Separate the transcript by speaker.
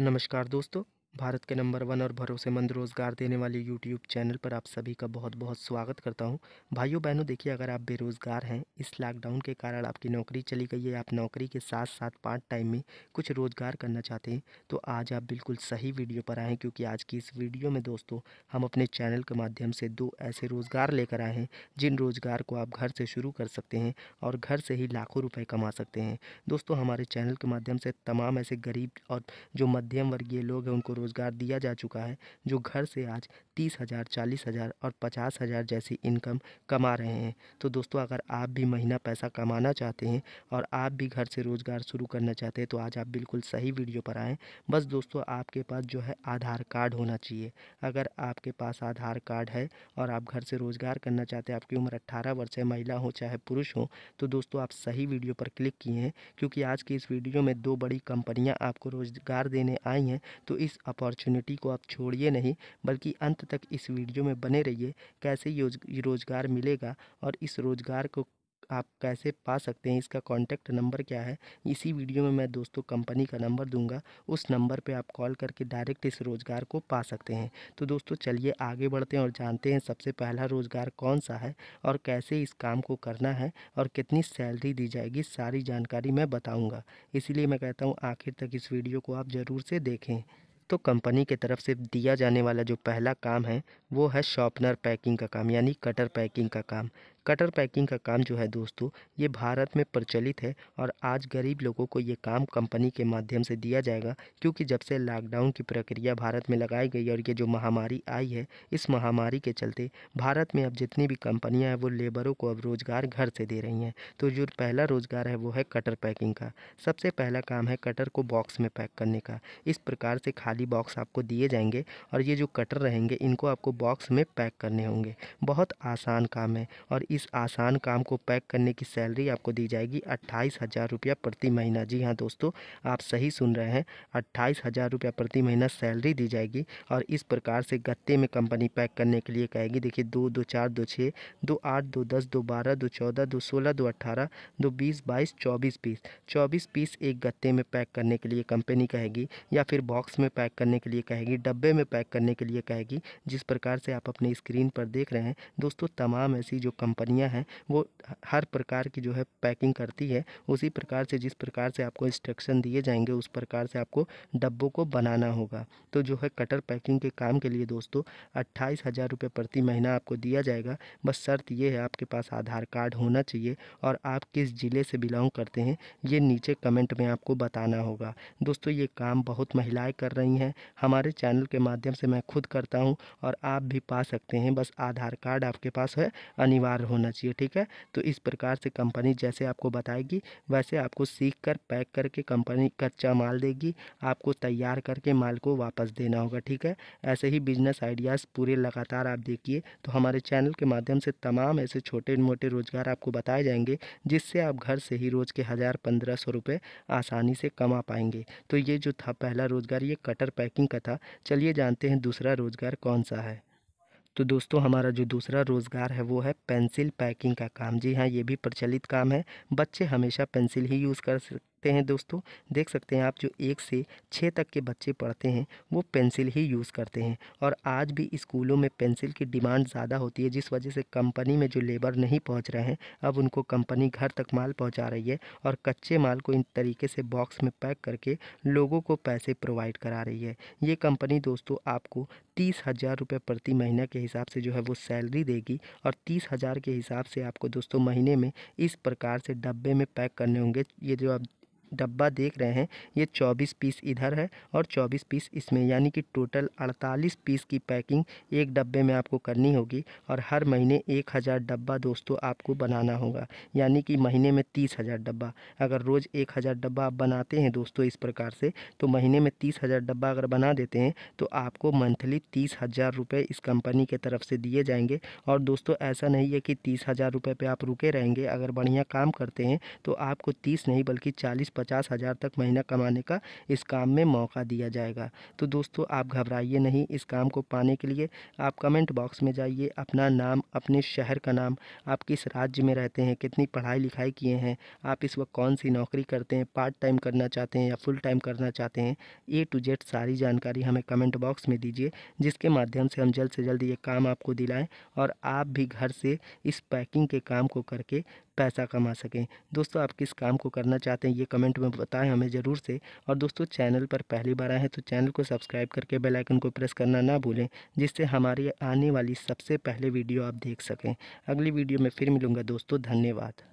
Speaker 1: नमस्कार दोस्तों भारत के नंबर वन और भरोसेमंद रोज़गार देने वाले यूट्यूब चैनल पर आप सभी का बहुत बहुत स्वागत करता हूं भाइयों बहनों देखिए अगर आप बेरोज़गार हैं इस लॉकडाउन के कारण आपकी नौकरी चली गई है आप नौकरी के साथ साथ पार्ट टाइम में कुछ रोज़गार करना चाहते हैं तो आज आप बिल्कुल सही वीडियो पर आएँ क्योंकि आज की इस वीडियो में दोस्तों हम अपने चैनल के माध्यम से दो ऐसे रोज़गार लेकर आए हैं जिन रोज़गार को आप घर से शुरू कर सकते हैं और घर से ही लाखों रुपये कमा सकते हैं दोस्तों हमारे चैनल के माध्यम से तमाम ऐसे गरीब और जो मध्यम वर्गीय लोग हैं उनको रोज़गार दिया जा चुका है जो घर से आज तीस हज़ार चालीस हज़ार और पचास हज़ार जैसी इनकम कमा रहे हैं तो दोस्तों अगर आप भी महीना पैसा कमाना चाहते हैं और आप भी घर से रोज़गार शुरू करना चाहते हैं तो आज आप बिल्कुल सही वीडियो पर आएँ बस दोस्तों आपके पास जो है आधार कार्ड होना चाहिए अगर आपके पास आधार कार्ड है और आप घर से रोज़गार करना चाहते हैं आपकी उम्र अट्ठारह वर्ष है महिला हो चाहे पुरुष हो तो दोस्तों आप सही वीडियो पर क्लिक किए हैं क्योंकि आज की इस वीडियो में दो बड़ी कंपनियां आपको रोज़गार देने आई हैं तो इस अपॉर्चुनिटी को आप छोड़िए नहीं बल्कि अंत तक इस वीडियो में बने रहिए कैसे रोज़गार मिलेगा और इस रोज़गार को आप कैसे पा सकते हैं इसका कॉन्टैक्ट नंबर क्या है इसी वीडियो में मैं दोस्तों कंपनी का नंबर दूंगा उस नंबर पे आप कॉल करके डायरेक्ट इस रोज़गार को पा सकते हैं तो दोस्तों चलिए आगे बढ़ते हैं और जानते हैं सबसे पहला रोज़गार कौन सा है और कैसे इस काम को करना है और कितनी सैलरी दी जाएगी सारी जानकारी मैं बताऊँगा इसीलिए मैं कहता हूँ आखिर तक इस वीडियो को आप ज़रूर से देखें दोस्तों कंपनी के तरफ से दिया जाने वाला जो पहला काम है वो है शॉपनर पैकिंग का काम यानी कटर पैकिंग का काम कटर पैकिंग का काम जो है दोस्तों ये भारत में प्रचलित है और आज गरीब लोगों को ये काम कंपनी के माध्यम से दिया जाएगा क्योंकि जब से लॉकडाउन की प्रक्रिया भारत में लगाई गई और ये जो महामारी आई है इस महामारी के चलते भारत में अब जितनी भी कंपनियाँ हैं वो लेबरों को अब रोज़गार घर से दे रही हैं तो जो पहला रोज़गार है वो है कटर पैकिंग का सबसे पहला काम है कटर को बॉक्स में पैक करने का इस प्रकार से खाली बॉक्स आपको दिए जाएंगे और ये जो कटर रहेंगे इनको आपको बॉक्स में पैक करने होंगे बहुत आसान काम है और इस आसान काम को पैक करने की सैलरी आपको दी जाएगी अट्ठाईस हज़ार रुपया प्रति महीना जी हाँ दोस्तों आप सही सुन रहे हैं अट्ठाईस हज़ार रुपया प्रति महीना सैलरी दी जाएगी और इस प्रकार से गत्ते में कंपनी पैक करने के लिए कहेगी देखिए दो दो चार दो छः दो आठ दो दस दो बारह दो चौदह दो सोलह दो अट्ठारह दो बीस बाईस चौबीस पीस चौबीस पीस एक गत्ते में पैक करने के लिए कंपनी कहेगी या फिर बॉक्स में पैक करने के लिए कहेगी डब्बे में पैक करने के लिए कहेगी जिस प्रकार से आप अपने स्क्रीन पर देख रहे हैं दोस्तों तमाम ऐसी जो कंपनी कंपनियां हैं वो हर प्रकार की जो है पैकिंग करती है उसी प्रकार से जिस प्रकार से आपको इंस्ट्रक्शन दिए जाएंगे उस प्रकार से आपको डब्बों को बनाना होगा तो जो है कटर पैकिंग के काम के लिए दोस्तों अट्ठाईस हज़ार रुपये प्रति महीना आपको दिया जाएगा बस शर्त ये है आपके पास आधार कार्ड होना चाहिए और आप किस ज़िले से बिलोंग करते हैं ये नीचे कमेंट में आपको बताना होगा दोस्तों ये काम बहुत महिलाएँ कर रही हैं हमारे चैनल के माध्यम से मैं खुद करता हूँ और आप भी पा सकते हैं बस आधार कार्ड आपके पास है अनिवार्य होना चाहिए ठीक है तो इस प्रकार से कंपनी जैसे आपको बताएगी वैसे आपको सीख कर पैक करके कंपनी कच्चा माल देगी आपको तैयार करके माल को वापस देना होगा ठीक है ऐसे ही बिजनेस आइडियाज़ पूरे लगातार आप देखिए तो हमारे चैनल के माध्यम से तमाम ऐसे छोटे मोटे रोज़गार आपको बताए जाएंगे जिससे आप घर से ही रोज़ के हज़ार पंद्रह सौ रुपये आसानी से कमा पाएंगे तो ये जो था पहला रोज़गार ये कटर पैकिंग का था चलिए जानते हैं दूसरा रोज़गार कौन सा है तो दोस्तों हमारा जो दूसरा रोज़गार है वो है पेंसिल पैकिंग का काम जी हाँ ये भी प्रचलित काम है बच्चे हमेशा पेंसिल ही यूज़ कर सकते हैं दोस्तों देख सकते हैं आप जो एक से छः तक के बच्चे पढ़ते हैं वो पेंसिल ही यूज़ करते हैं और आज भी स्कूलों में पेंसिल की डिमांड ज़्यादा होती है जिस वजह से कंपनी में जो लेबर नहीं पहुंच रहे हैं अब उनको कंपनी घर तक माल पहुंचा रही है और कच्चे माल को इन तरीके से बॉक्स में पैक करके लोगों को पैसे प्रोवाइड करा रही है ये कंपनी दोस्तों आपको तीस हज़ार रुपये प्रति महीना के हिसाब से जो है वो सैलरी देगी और तीस हज़ार के हिसाब से आपको दोस्तों महीने में इस प्रकार से डब्बे में पैक करने होंगे ये जो आप डब्बा देख रहे हैं ये 24 पीस इधर है और 24 पीस इसमें यानी कि टोटल 48 पीस की पैकिंग एक डब्बे में आपको करनी होगी और हर महीने एक हज़ार डब्बा दोस्तों आपको बनाना होगा यानी कि महीने में तीस हज़ार डब्बा अगर रोज़ एक हज़ार डब्बा आप बनाते हैं दोस्तों इस प्रकार से तो महीने में तीस हज़ार डब्बा अगर बना देते हैं तो आपको मंथली तीस हज़ार रुपये इस कंपनी के तरफ से दिए जाएंगे और दोस्तों ऐसा नहीं है कि तीस हज़ार रुपये पर आप रुके रहेंगे अगर बढ़िया काम करते हैं तो आपको तीस नहीं बल्कि चालीस पचास हज़ार तक महीना कमाने का इस काम में मौका दिया जाएगा तो दोस्तों आप घबराइए नहीं इस काम को पाने के लिए आप कमेंट बॉक्स में जाइए अपना नाम अपने शहर का नाम आप किस राज्य में रहते हैं कितनी पढ़ाई लिखाई किए हैं आप इस वक्त कौन सी नौकरी करते हैं पार्ट टाइम करना चाहते हैं या फुल टाइम करना चाहते हैं ए टू जेड सारी जानकारी हमें कमेंट बॉक्स में दीजिए जिसके माध्यम से हम जल्द से जल्द ये काम आपको दिलाएँ और आप भी घर से इस पैकिंग के काम को करके पैसा कमा सकें दोस्तों आप किस काम को करना चाहते हैं ये कमेंट में बताएं हमें ज़रूर से और दोस्तों चैनल पर पहली बार आए हैं तो चैनल को सब्सक्राइब करके बेल आइकन को प्रेस करना ना भूलें जिससे हमारी आने वाली सबसे पहले वीडियो आप देख सकें अगली वीडियो में फिर मिलूँगा दोस्तों धन्यवाद